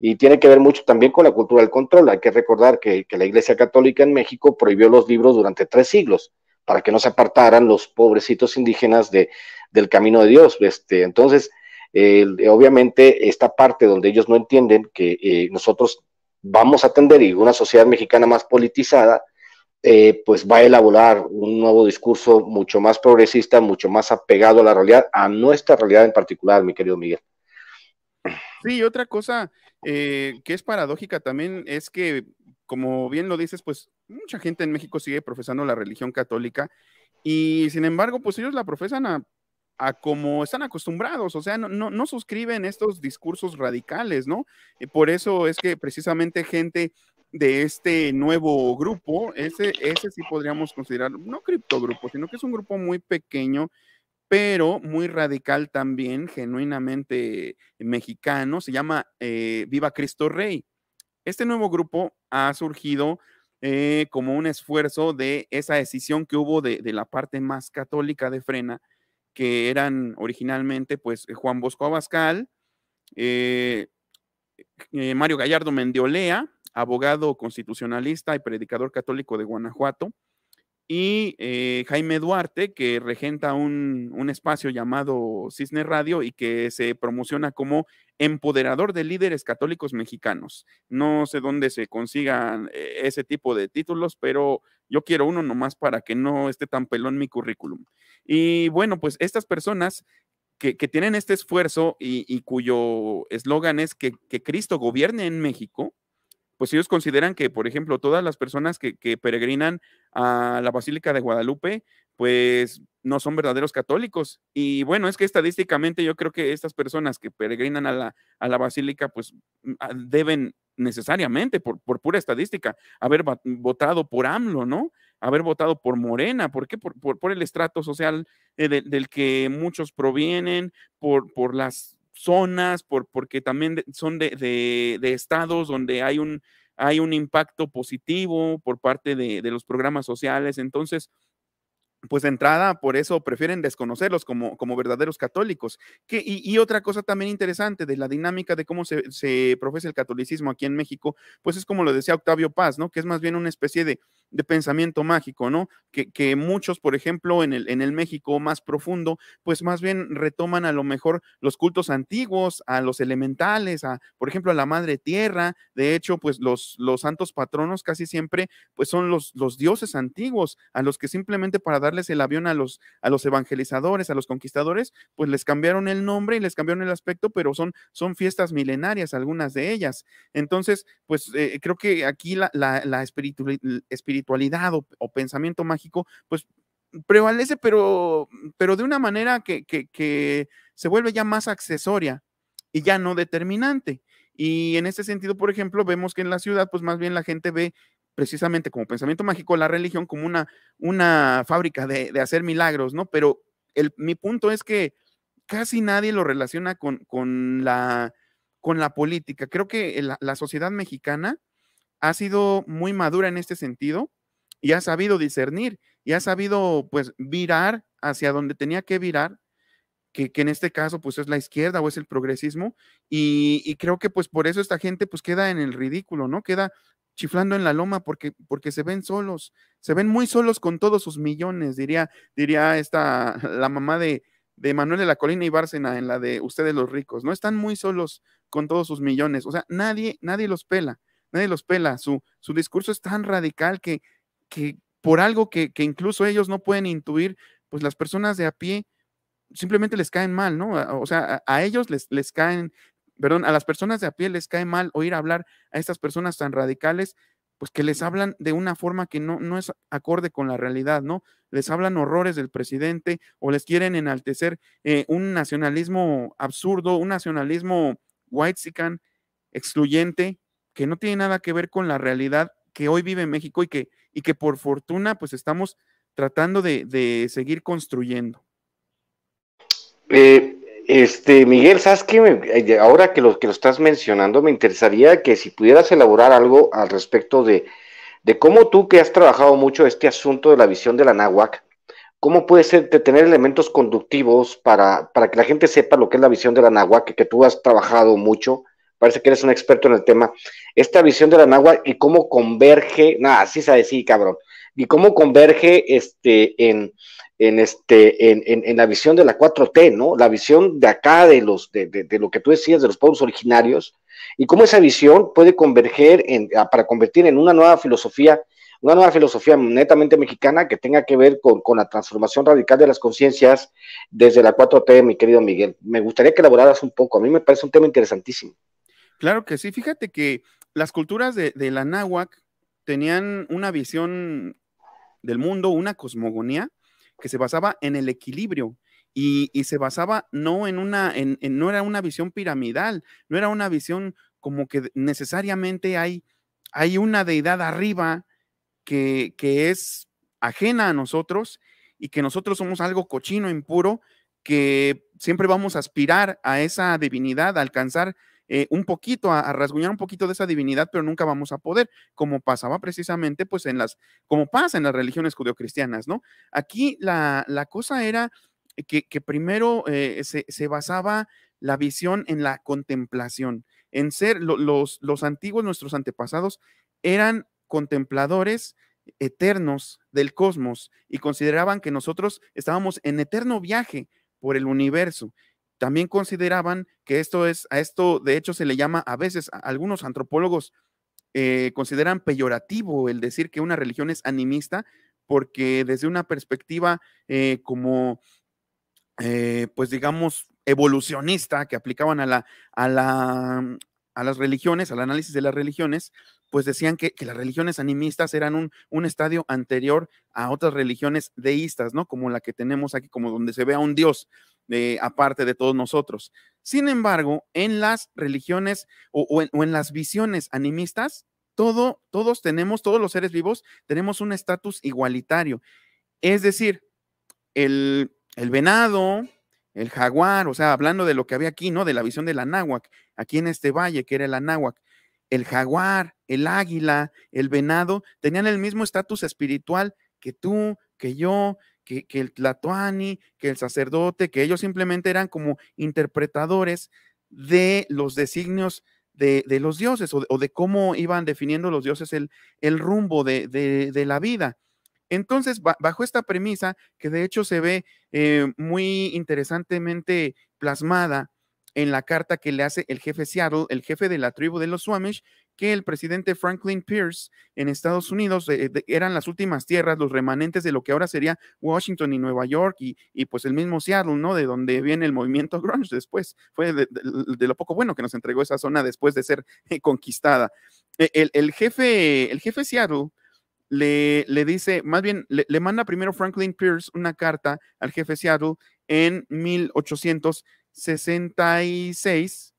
y tiene que ver mucho también con la cultura del control. Hay que recordar que, la Iglesia Católica en México prohibió los libros durante tres siglos para que no se apartaran los pobrecitos indígenas de, del camino de Dios. Este, entonces, obviamente, esta parte donde ellos no entienden que eh, nosotros vamos a atender y una sociedad mexicana más politizada, eh, pues va a elaborar un nuevo discurso mucho más progresista, mucho más apegado a la realidad, a nuestra realidad en particular, mi querido Miguel. Sí, otra cosa eh, que es paradójica también es que, como bien lo dices, pues mucha gente en México sigue profesando la religión católica y sin embargo, pues ellos la profesan a, como están acostumbrados, o sea, no, no, no, suscriben estos discursos radicales, ¿no? Por eso es que precisamente gente de este nuevo grupo, ese, ese sí podríamos considerar, no criptogrupo, sino que es un grupo muy pequeño pero muy radical también, genuinamente eh, mexicano, se llama eh, Viva Cristo Rey. Este nuevo grupo ha surgido eh, como un esfuerzo de esa decisión que hubo de, la parte más católica de Frena, que eran originalmente pues Juan Bosco Abascal, Mario Gallardo Mendiolea, abogado constitucionalista y predicador católico de Guanajuato, y eh, Jaime Duarte, que regenta un, espacio llamado Cisne Radio y que se promociona como empoderador de líderes católicos mexicanos. No sé dónde se consigan eh, ese tipo de títulos, pero yo quiero uno nomás para que no esté tan pelón mi currículum. Y bueno, pues estas personas que, tienen este esfuerzo y, cuyo eslogan es que, que Cristo gobierne en México, pues ellos consideran que, por ejemplo, todas las personas que, peregrinan a la Basílica de Guadalupe, pues no son verdaderos católicos. Y bueno, es que estadísticamente yo creo que estas personas que peregrinan a la, Basílica, pues mm, ah, deben necesariamente, por, por pura estadística, haber votado por AMLO, ¿no? haber votado por Morena, ¿por qué? Por, por, el estrato social eh, del que muchos provienen, por, por las zonas, por, porque también son de, estados donde hay un, hay un impacto positivo por parte de, los programas sociales. Entonces, pues de entrada, por eso prefieren desconocerlos como, como verdaderos católicos. Que, y, otra cosa también interesante de la dinámica de cómo se, se profesa el catolicismo aquí en México, pues es como lo decía Octavio Paz, ¿no? Que es más bien una especie de, de pensamiento mágico, ¿no? Que, que muchos, por ejemplo, en el, en el México más profundo, pues más bien retoman a lo mejor los cultos antiguos, a los elementales, a, por ejemplo, a la madre tierra. De hecho, pues los, los santos patronos casi siempre, pues son los, los dioses antiguos, a los que simplemente para darles el avión a los, a los evangelizadores, a los conquistadores, pues les cambiaron el nombre y les cambiaron el aspecto, pero son, son fiestas milenarias, algunas de ellas. Entonces, pues eh, creo que aquí la, la espiritualidad espiritualidad o, pensamiento mágico, pues prevalece, pero, pero de una manera que, se vuelve ya más accesoria y ya no determinante. Y en ese sentido, por ejemplo, vemos que en la ciudad, pues más bien la gente ve precisamente como pensamiento mágico la religión como una, una fábrica de, hacer milagros, ¿no? Pero el, mi punto es que casi nadie lo relaciona con, la, con la política. Creo que la sociedad mexicana ha sido muy madura en este sentido y ha sabido discernir y ha sabido pues virar hacia donde tenía que virar, que, en este caso pues es la izquierda o es el progresismo y, creo que pues por eso esta gente pues queda en el ridículo, ¿no? Queda chiflando en la loma porque, porque se ven solos, se ven muy solos con todos sus millones, diría, diría esta, la mamá de, de Manuel de la Colina y Bárcena en la de Ustedes los ricos, ¿no? Están muy solos con todos sus millones, o sea, nadie, nadie los pela nadie los pela. Su, su discurso es tan radical que, que por algo que, incluso ellos no pueden intuir, pues las personas de a pie simplemente les caen mal, ¿no? O sea, a, ellos les, les caen, perdón, a las personas de a pie les cae mal oír hablar a estas personas tan radicales, pues que les hablan de una forma que no, no es acorde con la realidad, ¿no? Les hablan horrores del presidente o les quieren enaltecer eh, un nacionalismo absurdo, un nacionalismo white excluyente, que no tiene nada que ver con la realidad que hoy vive México y que, y que por fortuna pues estamos tratando de, seguir construyendo. Eh, este, Miguel, ¿sabes que eh, Ahora que lo, que lo estás mencionando, me interesaría que si pudieras elaborar algo al respecto de, de cómo tú que has trabajado mucho este asunto de la visión de la náhuac, ¿cómo puede ser tener elementos conductivos para, para, que la gente sepa lo que es la visión de la náhuac, que tú has trabajado mucho? parece que eres un experto en el tema, esta visión de la náhuatl y cómo converge, nada, sí sabe, sí, cabrón, y cómo converge este, en, este, la visión de la 4T, ¿no? La visión de acá, de, los, de, de, lo que tú decías, de los pueblos originarios, y cómo esa visión puede converger para convertir en una nueva filosofía, una nueva filosofía netamente mexicana que tenga que ver con, con la transformación radical de las conciencias desde la 4T, mi querido Miguel. Me gustaría que elaboraras un poco, a mí me parece un tema interesantísimo. Claro que sí, fíjate que las culturas de, la náhuac tenían una visión del mundo, una cosmogonía que se basaba en el equilibrio y, se basaba no en una, en, no era una visión piramidal, no era una visión como que necesariamente hay, hay una deidad arriba que, que es ajena a nosotros y que nosotros somos algo cochino, impuro, que siempre vamos a aspirar a esa divinidad, a alcanzar eh, un poquito, a, rasguñar un poquito de esa divinidad, pero nunca vamos a poder, como pasaba precisamente, pues en las, como pasa en las religiones judeocristianas, ¿no? Aquí la, cosa era que, primero eh, se, basaba la visión en la contemplación, en ser los, los antiguos, nuestros antepasados, eran contempladores, eternos del cosmos y consideraban que nosotros estábamos en eterno viaje por el universo también consideraban que esto es, a esto de hecho se le llama a veces, algunos antropólogos eh, consideran peyorativo el decir que una religión es animista, porque desde una perspectiva eh, como, eh, pues digamos, evolucionista que aplicaban a la, a la, a las religiones, al análisis de las religiones, pues decían que, las religiones animistas eran un, estadio anterior a otras religiones deístas, ¿no? Como la que tenemos aquí, como donde se ve a un Dios eh, aparte de todos nosotros. Sin embargo, en las religiones o, en, las visiones animistas, todo, todos tenemos, todos los seres vivos tenemos un estatus igualitario. Es decir, el, el venado, el jaguar, o sea, hablando de lo que había aquí, ¿no? De la visión del Anáhuac, aquí en este valle que era el Anáhuac, el jaguar, el águila, el venado, tenían el mismo estatus espiritual que tú, que yo, que, que, el tlatoani, que el sacerdote, que ellos simplemente eran como interpretadores de los designios de, de los dioses o de, o de, cómo iban definiendo los dioses el, el rumbo de, de la vida. Entonces, bajo esta premisa, que de hecho se ve eh, muy interesantemente plasmada en la carta que le hace el jefe Seattle, el jefe de la tribu de los Suamish, que el presidente Franklin Pierce en Estados Unidos eh, eran las últimas tierras, los remanentes de lo que ahora sería Washington y Nueva York y, y pues el mismo Seattle, ¿no? De donde viene el movimiento grunge después. Fue de, lo poco bueno que nos entregó esa zona después de ser eh, conquistada. E, jefe, el jefe Seattle le, dice, más bien, le, manda primero Franklin Pierce una carta al jefe Seattle en 1866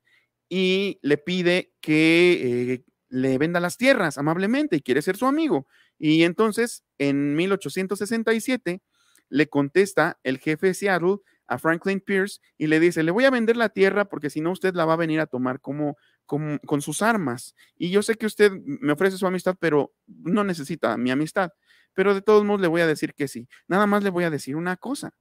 y le pide que eh, le venda las tierras amablemente y quiere ser su amigo. Y entonces, en 1867, le contesta el jefe Seattle a Franklin Pierce y le dice, le voy a vender la tierra porque si no usted la va a venir a tomar como, con, sus armas. Y yo sé que usted me ofrece su amistad, pero no necesita mi amistad. Pero de todos modos le voy a decir que sí. Nada más le voy a decir una cosa.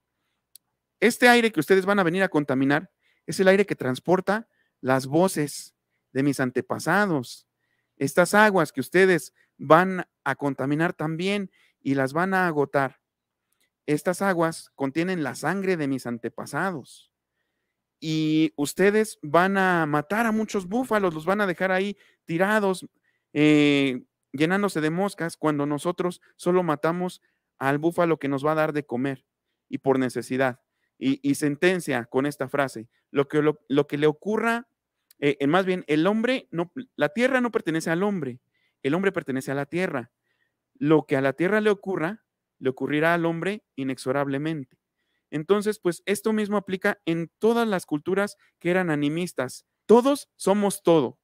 Este aire que ustedes van a venir a contaminar es el aire que transporta las voces de mis antepasados. Estas aguas que ustedes van a contaminar también y las van a agotar. Estas aguas contienen la sangre de mis antepasados y ustedes van a matar a muchos búfalos, los van a dejar ahí tirados, eh, llenándose de moscas, cuando nosotros solo matamos al búfalo que nos va a dar de comer y por necesidad. Y, sentencia con esta frase, lo que, lo, que le ocurra, eh, eh, más bien, el hombre, no, la tierra no pertenece al hombre, el hombre pertenece a la tierra. Lo que a la tierra le ocurra, le ocurrirá al hombre inexorablemente. Entonces, pues esto mismo aplica en todas las culturas que eran animistas. Todos somos todo,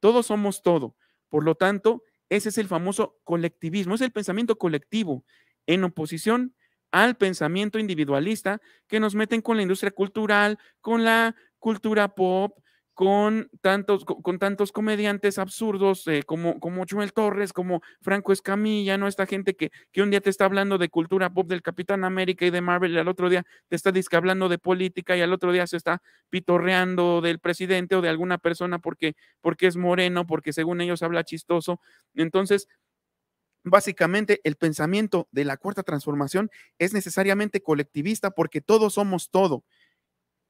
todos somos todo. Por lo tanto, ese es el famoso colectivismo, es el pensamiento colectivo en oposición al pensamiento individualista que nos meten con la industria cultural, con la cultura pop, con tantos, con, tantos comediantes absurdos eh, como, como Joel Torres, como Franco Escamilla, ¿no? Esta gente que, que, un día te está hablando de cultura pop del Capitán América y de Marvel, y al otro día te está discablando hablando de política, y al otro día se está pitorreando del presidente o de alguna persona porque, porque es moreno, porque según ellos habla chistoso. Entonces, básicamente el pensamiento de la cuarta transformación es necesariamente colectivista porque todos somos todo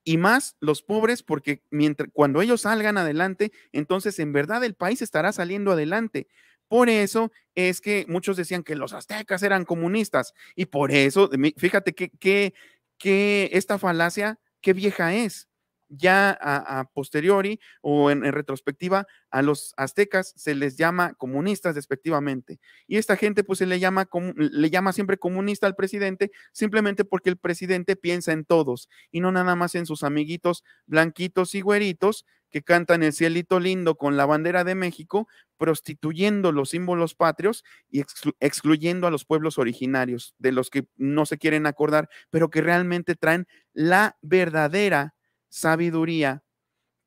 y más los pobres, porque mientras, cuando ellos salgan adelante, entonces en verdad el país estará saliendo adelante. Por eso es que muchos decían que los aztecas eran comunistas y por eso, fíjate que, que, que esta falacia, qué vieja es ya a, posteriori o en, retrospectiva a los aztecas se les llama comunistas respectivamente. Y esta gente pues se le llama, le llama siempre comunista al presidente simplemente porque el presidente piensa en todos y no nada más en sus amiguitos blanquitos y güeritos que cantan el cielito lindo con la bandera de México, prostituyendo los símbolos patrios y excluyendo a los pueblos originarios, de los que no se quieren acordar, pero que realmente traen la verdadera sabiduría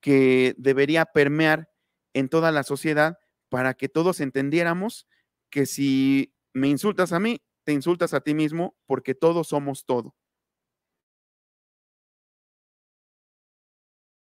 que debería permear en toda la sociedad para que todos entendiéramos que si me insultas a mí, te insultas a ti mismo porque todos somos todo.